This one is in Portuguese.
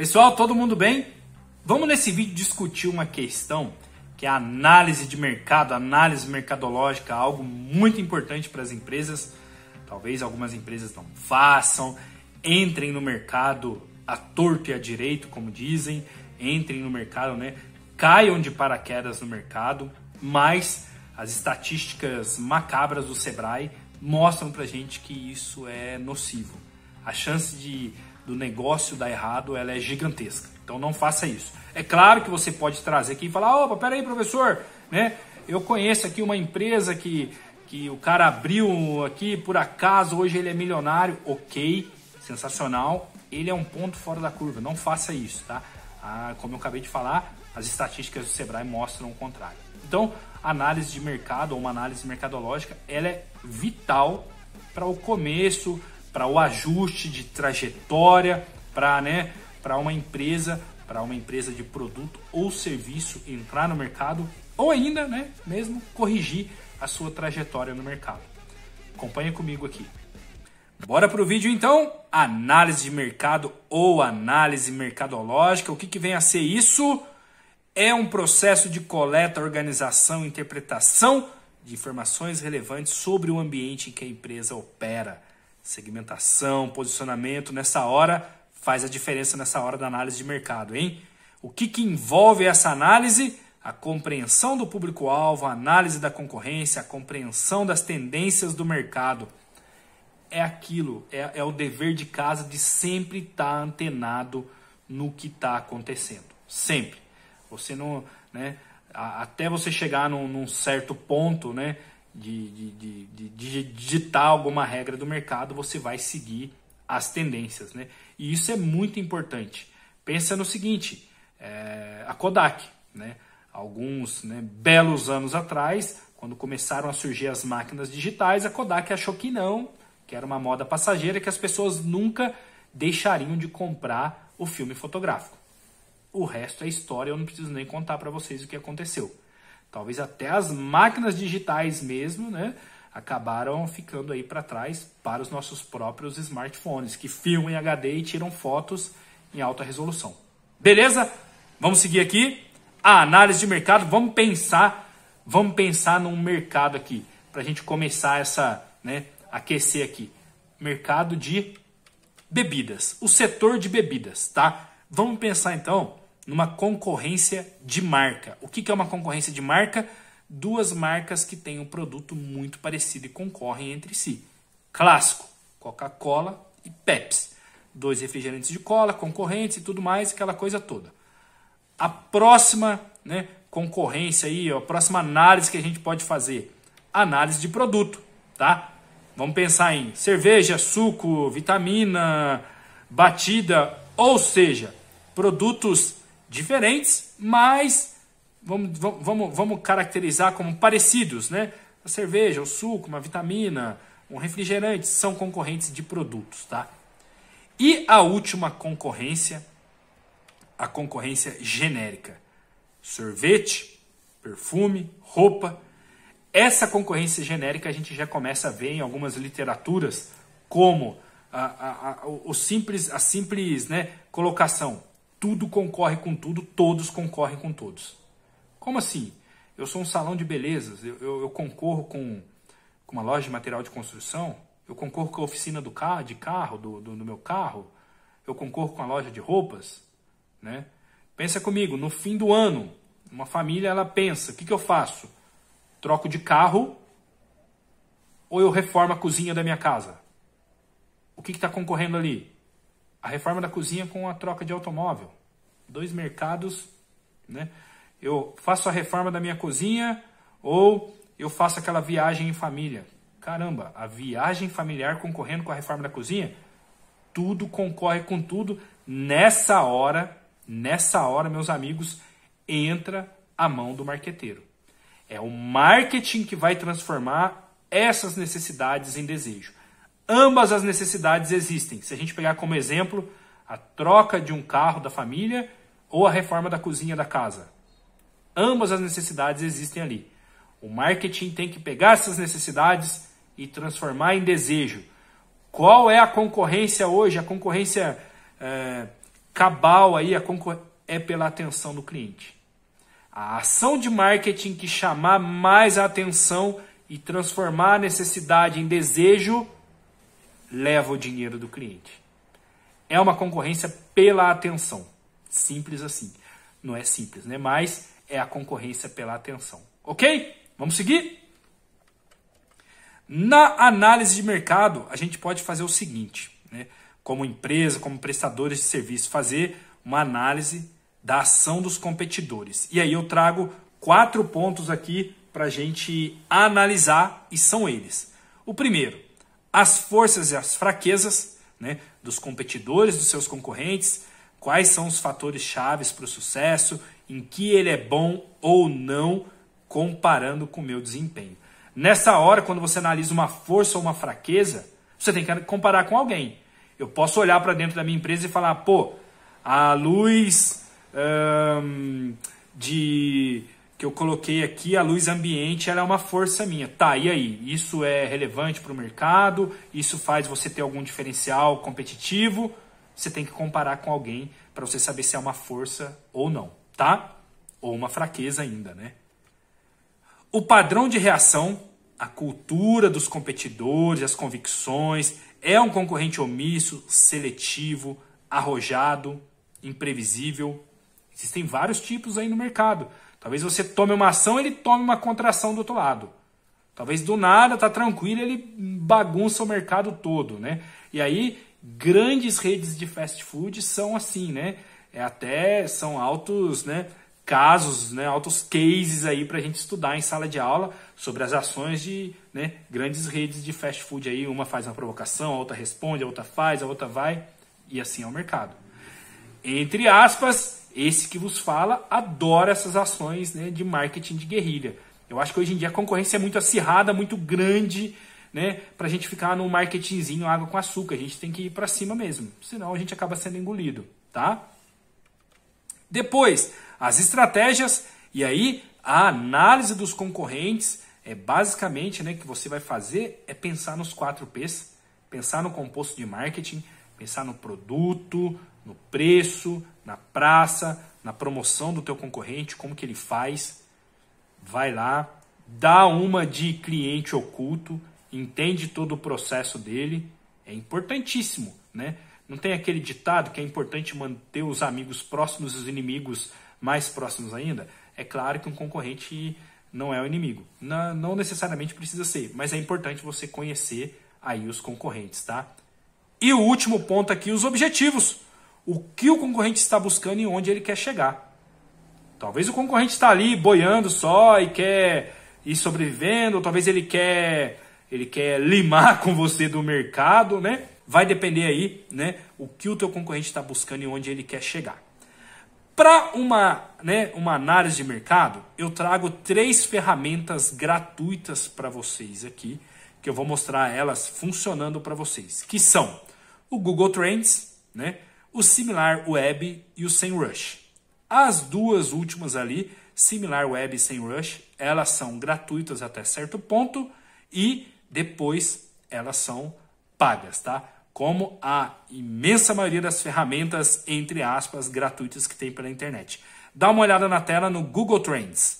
Pessoal, todo mundo bem? Vamos nesse vídeo discutir uma questão que é a análise de mercado, análise mercadológica, algo muito importante para as empresas. Talvez algumas empresas não façam, entrem no mercado a torto e a direito, como dizem, entrem no mercado, né? Caiam de paraquedas no mercado, mas as estatísticas macabras do Sebrae mostram para gente que isso é nocivo. A chance de, do negócio dar errado ela é gigantesca. Então não faça isso. É claro que você pode trazer aqui e falar, opa, peraí, professor, né? Eu conheço aqui uma empresa que, que o cara abriu aqui, por acaso, hoje ele é milionário, ok, sensacional. Ele é um ponto fora da curva, não faça isso, tá? Ah, como eu acabei de falar, as estatísticas do Sebrae mostram o contrário. Então, análise de mercado ou uma análise mercadológica, ela é vital para o começo, para o ajuste de trajetória, para né, uma empresa, para uma empresa de produto ou serviço entrar no mercado ou ainda, né, mesmo corrigir a sua trajetória no mercado. Acompanha comigo aqui. Bora para o vídeo então? Análise de mercado ou análise mercadológica. O que, que vem a ser isso? É um processo de coleta, organização, interpretação de informações relevantes sobre o ambiente em que a empresa opera. Segmentação, posicionamento, nessa hora faz a diferença nessa hora da análise de mercado, hein? O que, que envolve essa análise? A compreensão do público-alvo, a análise da concorrência, a compreensão das tendências do mercado. É aquilo, é, é o dever de casa de sempre estar tá antenado no que está acontecendo. Sempre. Você não. Né, até você chegar num, num certo ponto, né? de, de, de, de, digitar alguma regra do mercado, você vai seguir as tendências, né? E isso é muito importante. Pensa no seguinte, é, a Kodak, né? Alguns né, belos anos atrás, quando começaram a surgir as máquinas digitais, a Kodak achou que não, que era uma moda passageira, que as pessoas nunca deixariam de comprar o filme fotográfico. O resto é história, eu não preciso nem contar para vocês o que aconteceu talvez até as máquinas digitais mesmo, né? Acabaram ficando aí para trás para os nossos próprios smartphones, que filmam em HD e tiram fotos em alta resolução. Beleza? Vamos seguir aqui a análise de mercado. Vamos pensar, vamos pensar num mercado aqui para a gente começar essa, né? Aquecer aqui. Mercado de bebidas, o setor de bebidas, tá? Vamos pensar então numa concorrência de marca. O que, é uma concorrência de marca? Duas marcas que têm um produto muito parecido e concorrem entre si. Clássico, Coca-Cola e Pepsi. Dois refrigerantes de cola, concorrentes e tudo mais, aquela coisa toda. A próxima né, concorrência aí, a próxima análise que a gente pode fazer, análise de produto, tá? Vamos pensar em cerveja, suco, vitamina, batida, ou seja, produtos diferentes, mas vamos, vamos, vamos caracterizar como parecidos, né? A cerveja, o suco, uma vitamina, um refrigerante são concorrentes de produtos, tá? E a última concorrência, a concorrência genérica. Sorvete, perfume, roupa. Essa concorrência genérica a gente já começa a ver em algumas literaturas como a, a, a o simples, a simples né, colocação tudo concorre com tudo, todos concorrem com todos. Como assim? Eu sou um salão de belezas, eu, eu, eu concorro com, com, uma loja de material de construção, eu concorro com a oficina do carro, de carro, do, do, do meu carro, eu concorro com a loja de roupas, né? Pensa comigo, no fim do ano, uma família ela pensa, o que, que eu faço? Troco de carro ou eu reformo a cozinha da minha casa? O que está concorrendo ali? A reforma da cozinha com a troca de automóvel. Dois mercados, né? Eu faço a reforma da minha cozinha ou eu faço aquela viagem em família. Caramba, a viagem familiar concorrendo com a reforma da cozinha, tudo concorre com tudo. Nessa hora, nessa hora, meus amigos, entra a mão do marqueteiro. É o marketing que vai transformar essas necessidades em desejo. Ambas as necessidades existem. Se a gente pegar como exemplo a troca de um carro da família ou a reforma da cozinha da casa. Ambas as necessidades existem ali. O marketing tem que pegar essas necessidades e transformar em desejo. Qual é a concorrência hoje? A concorrência é, cabal aí a concor é pela atenção do cliente. A ação de marketing que chamar mais a atenção e transformar a necessidade em desejo leva o dinheiro do cliente. É uma concorrência pela atenção. Simples assim. Não é simples, né? Mas é a concorrência pela atenção. Ok? Vamos seguir? Na análise de mercado, a gente pode fazer o seguinte, né? como empresa, como prestadores de serviço, fazer uma análise da ação dos competidores. E aí eu trago quatro pontos aqui para a gente analisar e são eles. O primeiro, as forças e as fraquezas né, dos competidores, dos seus concorrentes, quais são os fatores chaves para o sucesso, em que ele é bom ou não, comparando com o meu desempenho. Nessa hora, quando você analisa uma força ou uma fraqueza, você tem que comparar com alguém. Eu posso olhar para dentro da minha empresa e falar, pô, a luz hum, de que eu coloquei aqui, a luz ambiente, ela é uma força minha. Tá, e aí? Isso é relevante para o mercado? Isso faz você ter algum diferencial competitivo? Você tem que comparar com alguém para você saber se é uma força ou não, tá? Ou uma fraqueza ainda, né? O padrão de reação, a cultura dos competidores, as convicções, é um concorrente omisso, seletivo, arrojado, imprevisível. Existem vários tipos aí no mercado. Talvez você tome uma ação, ele tome uma contração do outro lado. Talvez do nada, tá tranquilo, ele bagunça o mercado todo, né? E aí, grandes redes de fast food são assim, né? É até são altos, né? casos, né, altos cases aí para a gente estudar em sala de aula sobre as ações de né, grandes redes de fast food aí. Uma faz uma provocação, a outra responde, a outra faz, a outra vai e assim é o mercado. Entre aspas, esse que vos fala adora essas ações né, de marketing de guerrilha. Eu acho que hoje em dia a concorrência é muito acirrada, muito grande, né? Para a gente ficar no marketingzinho água com açúcar. A gente tem que ir para cima mesmo, senão a gente acaba sendo engolido, tá? Depois, as estratégias e aí a análise dos concorrentes é basicamente, né, que você vai fazer é pensar nos 4 P's, pensar no composto de marketing, pensar no produto, no preço, na praça, na promoção do teu concorrente, como que ele faz. Vai lá, dá uma de cliente oculto, entende todo o processo dele, é importantíssimo, né? Não tem aquele ditado que é importante manter os amigos próximos e os inimigos mais próximos ainda? É claro que um concorrente não é o inimigo. Não, não necessariamente precisa ser, mas é importante você conhecer aí os concorrentes, tá? E o último ponto aqui, os objetivos o que o concorrente está buscando e onde ele quer chegar. Talvez o concorrente está ali boiando só e quer ir sobrevivendo, ou talvez ele quer ele quer limar com você do mercado, né? Vai depender aí, né, o que o teu concorrente está buscando e onde ele quer chegar. Para uma, né, uma análise de mercado, eu trago três ferramentas gratuitas para vocês aqui, que eu vou mostrar elas funcionando para vocês, que são o Google Trends, né? o similar web e o sem rush. As duas últimas ali, similar web e sem rush, elas são gratuitas até certo ponto e depois elas são pagas, tá? Como a imensa maioria das ferramentas entre aspas gratuitas que tem pela internet. Dá uma olhada na tela no Google Trends.